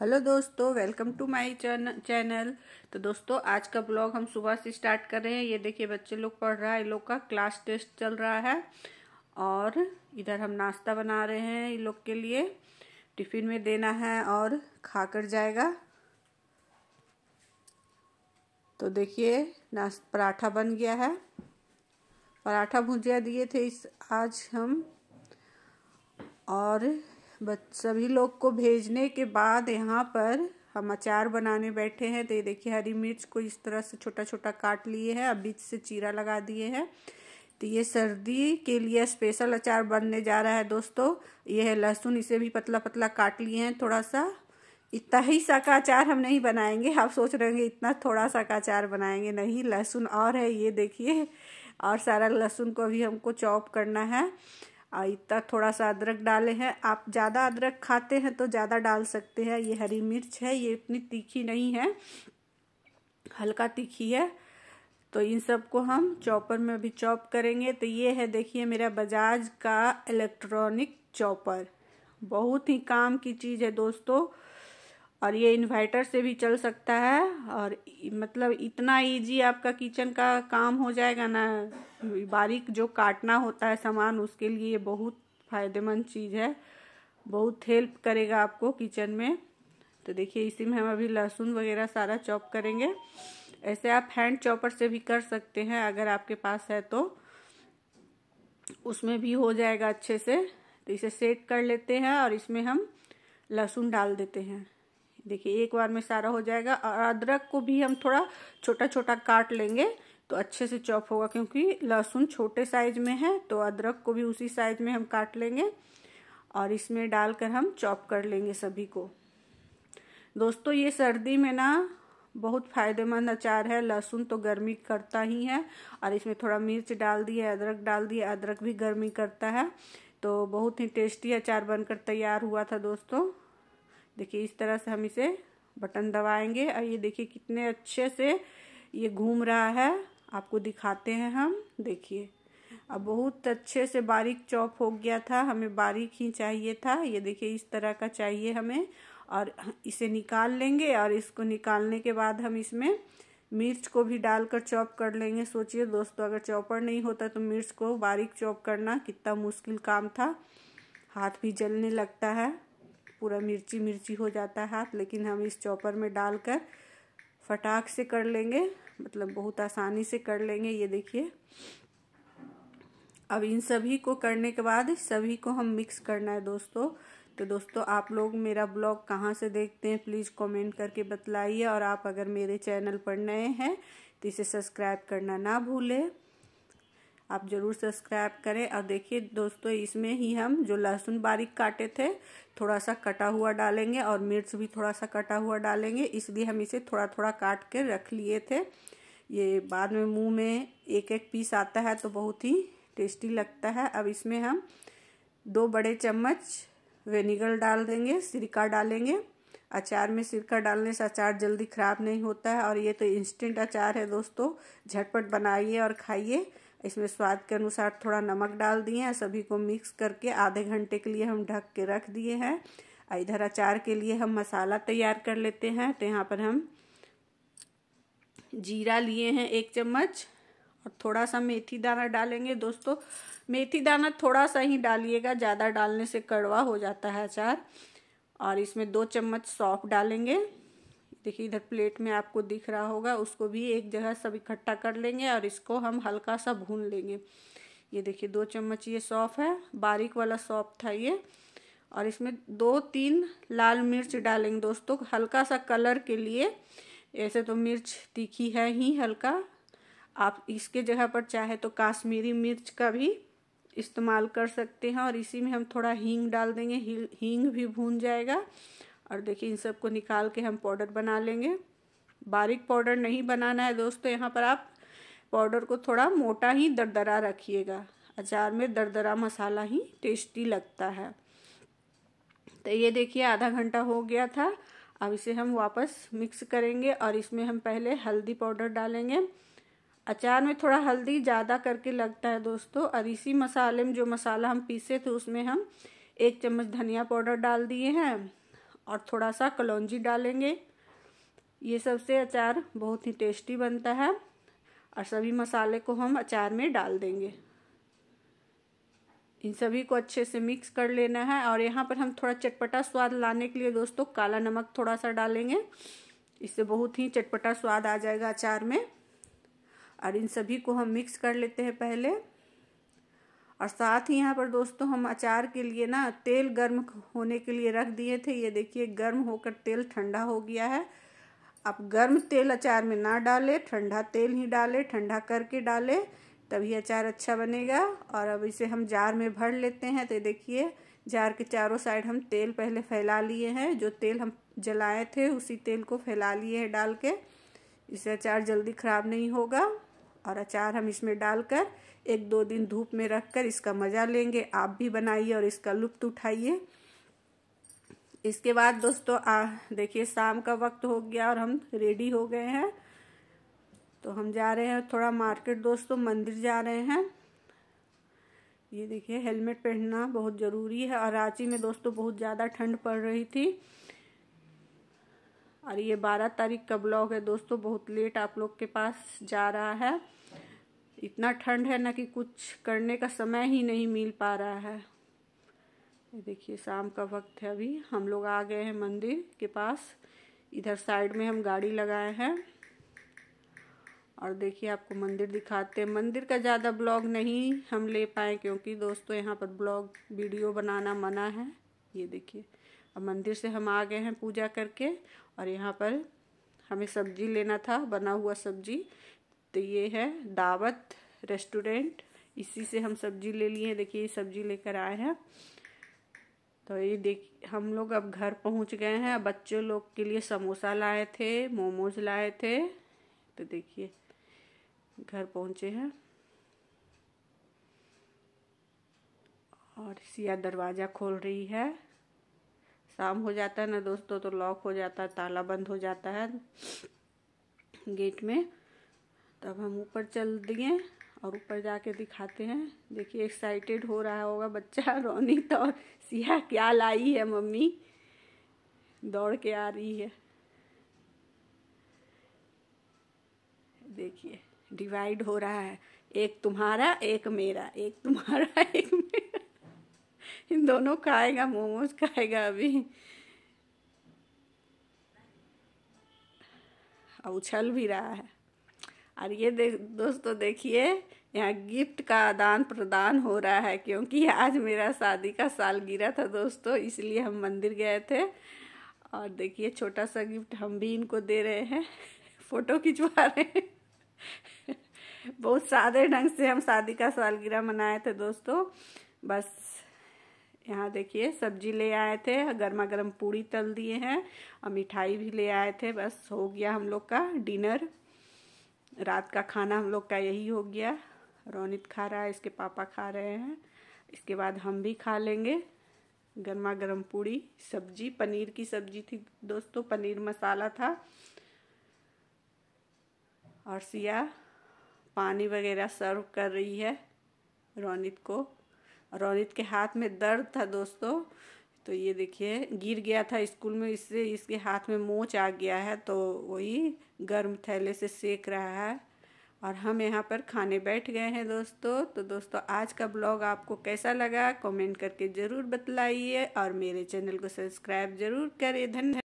hello दोस्तों welcome to my channel तो दोस्तों आज का ब्लॉग हम सुबह से स्टार्ट कर रहे हैं ये देखिए बच्चे लोग पढ़ रहा है इन लोग का क्लास टेस्ट चल रहा है और इधर हम नाश्ता बना रहे हैं इन लोग के लिए टिफिन में देना है और खा कर जाएगा तो देखिए नाश्ता पराठा बन गया है पराठा भुजिया दिए थे इस आज हम और सभी लोग को भेजने के बाद यहाँ पर हम अचार बनाने बैठे हैं तो ये देखिए हरी मिर्च को इस तरह से छोटा छोटा काट लिए हैं अब बीच से चीरा लगा दिए हैं तो ये सर्दी के लिए स्पेशल अचार बनने जा रहा है दोस्तों ये है लहसुन इसे भी पतला पतला काट लिए हैं थोड़ा सा इतना ही सा का अचार हम नहीं बनाएंगे आप सोच रहे होंगे इतना थोड़ा सा का अचार बनाएंगे नहीं लहसुन और है ये देखिए और सारा लहसुन को भी हमको चॉप करना है इतना थोड़ा सा अदरक डाले हैं आप ज़्यादा अदरक खाते हैं तो ज़्यादा डाल सकते हैं ये हरी मिर्च है ये इतनी तीखी नहीं है हल्का तीखी है तो इन सबको हम चॉपर में भी चॉप करेंगे तो ये है देखिए मेरा बजाज का इलेक्ट्रॉनिक चॉपर बहुत ही काम की चीज़ है दोस्तों और ये इन्वर्टर से भी चल सकता है और मतलब इतना इजी आपका किचन का काम हो जाएगा ना बारीक जो काटना होता है सामान उसके लिए ये बहुत फ़ायदेमंद चीज़ है बहुत हेल्प करेगा आपको किचन में तो देखिए इसी में हम अभी लहसुन वगैरह सारा चॉप करेंगे ऐसे आप हैंड चॉपर से भी कर सकते हैं अगर आपके पास है तो उसमें भी हो जाएगा अच्छे से तो इसे सेट कर लेते हैं और इसमें हम लहसुन डाल देते हैं देखिए एक बार में सारा हो जाएगा और अदरक को भी हम थोड़ा छोटा छोटा काट लेंगे तो अच्छे से चॉप होगा क्योंकि लहसुन छोटे साइज में है तो अदरक को भी उसी साइज में हम काट लेंगे और इसमें डालकर हम चॉप कर लेंगे सभी को दोस्तों ये सर्दी में ना बहुत फ़ायदेमंद अचार है लहसुन तो गर्मी करता ही है और इसमें थोड़ा मिर्च डाल दिए अदरक डाल दिए अदरक भी गर्मी करता है तो बहुत ही टेस्टी अचार बनकर तैयार हुआ था दोस्तों देखिए इस तरह से हम इसे बटन दबाएंगे और ये देखिए कितने अच्छे से ये घूम रहा है आपको दिखाते हैं हम देखिए अब बहुत अच्छे से बारीक चॉप हो गया था हमें बारीक ही चाहिए था ये देखिए इस तरह का चाहिए हमें और इसे निकाल लेंगे और इसको निकालने के बाद हम इसमें मिर्च को भी डालकर चॉप कर लेंगे सोचिए दोस्तों अगर चॉपर नहीं होता तो मिर्च को बारीक चॉप करना कितना मुश्किल काम था हाथ भी जलने लगता है पूरा मिर्ची मिर्ची हो जाता है हाथ लेकिन हम इस चॉपर में डालकर फटाक से कर लेंगे मतलब बहुत आसानी से कर लेंगे ये देखिए अब इन सभी को करने के बाद सभी को हम मिक्स करना है दोस्तों तो दोस्तों आप लोग मेरा ब्लॉग कहाँ से देखते हैं प्लीज़ कमेंट करके बतलाइए और आप अगर मेरे चैनल पर नए हैं तो इसे सब्सक्राइब करना ना भूलें आप ज़रूर सब्सक्राइब करें और देखिए दोस्तों इसमें ही हम जो लहसुन बारीक काटे थे थोड़ा सा कटा हुआ डालेंगे और मिर्च भी थोड़ा सा कटा हुआ डालेंगे इसलिए हम इसे थोड़ा थोड़ा काट कर रख लिए थे ये बाद में मुंह में एक एक पीस आता है तो बहुत ही टेस्टी लगता है अब इसमें हम दो बड़े चम्मच विनेगर डाल देंगे सिरका डालेंगे अचार में सिरका डालने से अचार जल्दी ख़राब नहीं होता है और ये तो इंस्टेंट अचार है दोस्तों झटपट बनाइए और खाइए इसमें स्वाद के अनुसार थोड़ा नमक डाल दिए हैं सभी को मिक्स करके आधे घंटे के लिए हम ढक के रख दिए हैं और इधर अचार के लिए हम मसाला तैयार कर लेते हैं तो यहाँ पर हम जीरा लिए हैं एक चम्मच और थोड़ा सा मेथी दाना डालेंगे दोस्तों मेथी दाना थोड़ा सा ही डालिएगा ज़्यादा डालने से कड़वा हो जाता है अचार और इसमें दो चम्मच सौंफ डालेंगे देखिए इधर प्लेट में आपको दिख रहा होगा उसको भी एक जगह सब इकट्ठा कर लेंगे और इसको हम हल्का सा भून लेंगे ये देखिए दो चम्मच ये सौंफ है बारीक वाला सौंफ था ये और इसमें दो तीन लाल मिर्च डालेंगे दोस्तों हल्का सा कलर के लिए ऐसे तो मिर्च तीखी है ही हल्का आप इसके जगह पर चाहे तो काश्मीरी मिर्च का भी इस्तेमाल कर सकते हैं और इसी में हम थोड़ा हींग डाल देंगे हींग भी भून जाएगा और देखिए इन सबको निकाल के हम पाउडर बना लेंगे बारीक पाउडर नहीं बनाना है दोस्तों यहाँ पर आप पाउडर को थोड़ा मोटा ही दरदरा रखिएगा अचार में दरदरा मसाला ही टेस्टी लगता है तो ये देखिए आधा घंटा हो गया था अब इसे हम वापस मिक्स करेंगे और इसमें हम पहले हल्दी पाउडर डालेंगे अचार में थोड़ा हल्दी ज़्यादा करके लगता है दोस्तों और इसी मसाले में जो मसाला हम पीसे थे उसमें हम एक चम्मच धनिया पाउडर डाल दिए हैं और थोड़ा सा कलौजी डालेंगे ये सबसे अचार बहुत ही टेस्टी बनता है और सभी मसाले को हम अचार में डाल देंगे इन सभी को अच्छे से मिक्स कर लेना है और यहाँ पर हम थोड़ा चटपटा स्वाद लाने के लिए दोस्तों काला नमक थोड़ा सा डालेंगे इससे बहुत ही चटपटा स्वाद आ जाएगा अचार में और इन सभी को हम मिक्स कर लेते हैं पहले और साथ ही यहाँ पर दोस्तों हम अचार के लिए ना तेल गर्म होने के लिए रख दिए थे ये देखिए गर्म होकर तेल ठंडा हो गया है आप गर्म तेल अचार में ना डालें ठंडा तेल ही डालें ठंडा करके डालें तभी अचार अच्छा बनेगा और अब इसे हम जार में भर लेते हैं तो देखिए जार के चारों साइड हम तेल पहले फैला लिए हैं जो तेल हम जलाए थे उसी तेल को फैला लिए हैं डाल के इससे अचार जल्दी ख़राब नहीं होगा और अचार हम इसमें डालकर एक दो दिन धूप में रखकर इसका मज़ा लेंगे आप भी बनाइए और इसका लुप्त उठाइए इसके बाद दोस्तों देखिए शाम का वक्त हो गया और हम रेडी हो गए हैं तो हम जा रहे हैं थोड़ा मार्केट दोस्तों मंदिर जा रहे हैं ये देखिए हेलमेट पहनना बहुत ज़रूरी है और रांची में दोस्तों बहुत ज़्यादा ठंड पड़ रही थी और ये बारह तारीख का ब्लॉग है दोस्तों बहुत लेट आप लोग के पास जा रहा है इतना ठंड है ना कि कुछ करने का समय ही नहीं मिल पा रहा है देखिए शाम का वक्त है अभी हम लोग आ गए हैं मंदिर के पास इधर साइड में हम गाड़ी लगाए हैं और देखिए आपको मंदिर दिखाते हैं मंदिर का ज़्यादा ब्लॉग नहीं हम ले पाए क्योंकि दोस्तों यहाँ पर ब्लॉग वीडियो बनाना मना है ये देखिए और मंदिर से हम आ गए हैं पूजा करके और यहाँ पर हमें सब्जी लेना था बना हुआ सब्जी तो ये है दावत रेस्टोरेंट इसी से हम सब्जी ले लिए देखिए ये सब्जी लेकर आए हैं तो ये देख हम लोग अब घर पहुंच गए हैं बच्चों लोग के लिए समोसा लाए थे मोमोज लाए थे तो देखिए घर पहुंचे हैं और सिया दरवाज़ा खोल रही है शाम हो जाता है ना दोस्तों तो लॉक हो जाता है ताला बंद हो जाता है गेट में तब हम ऊपर चल दिए और ऊपर जाके दिखाते हैं देखिए एक्साइटेड हो रहा होगा बच्चा रोनी तो सिया क्या लाई है मम्मी दौड़ के आ रही है देखिए डिवाइड हो रहा है एक तुम्हारा एक मेरा एक तुम्हारा एक मेरा इन दोनों खाएगा मोमोज खाएगा अभी उछल भी रहा है और ये देख दोस्तों देखिए यहाँ गिफ्ट का आदान प्रदान हो रहा है क्योंकि आज मेरा शादी का गिरा था दोस्तों इसलिए हम मंदिर गए थे और देखिए छोटा सा गिफ्ट हम भी इनको दे रहे हैं फ़ोटो खिंचवा रहे हैं बहुत सादे ढंग से हम शादी का सालगिरह मनाए थे दोस्तों बस यहाँ देखिए सब्जी ले आए थे गर्मा गर्म पूड़ी तल दिए हैं और मिठाई भी ले आए थे बस हो गया हम लोग का डिनर रात का खाना हम लोग का यही हो गया रोनित खा रहा है इसके पापा खा रहे हैं इसके बाद हम भी खा लेंगे गर्मा गर्म पूड़ी सब्जी पनीर की सब्जी थी दोस्तों पनीर मसाला था और सिया पानी वगैरह सर्व कर रही है रोनित को रौनित के हाथ में दर्द था दोस्तों तो ये देखिए गिर गया था स्कूल में इससे इसके हाथ में मोच आ गया है तो वही गर्म थैले से सेक रहा है और हम यहाँ पर खाने बैठ गए हैं दोस्तों तो दोस्तों आज का ब्लॉग आपको कैसा लगा कमेंट करके ज़रूर बतलाइए और मेरे चैनल को सब्सक्राइब ज़रूर करें धन्यवाद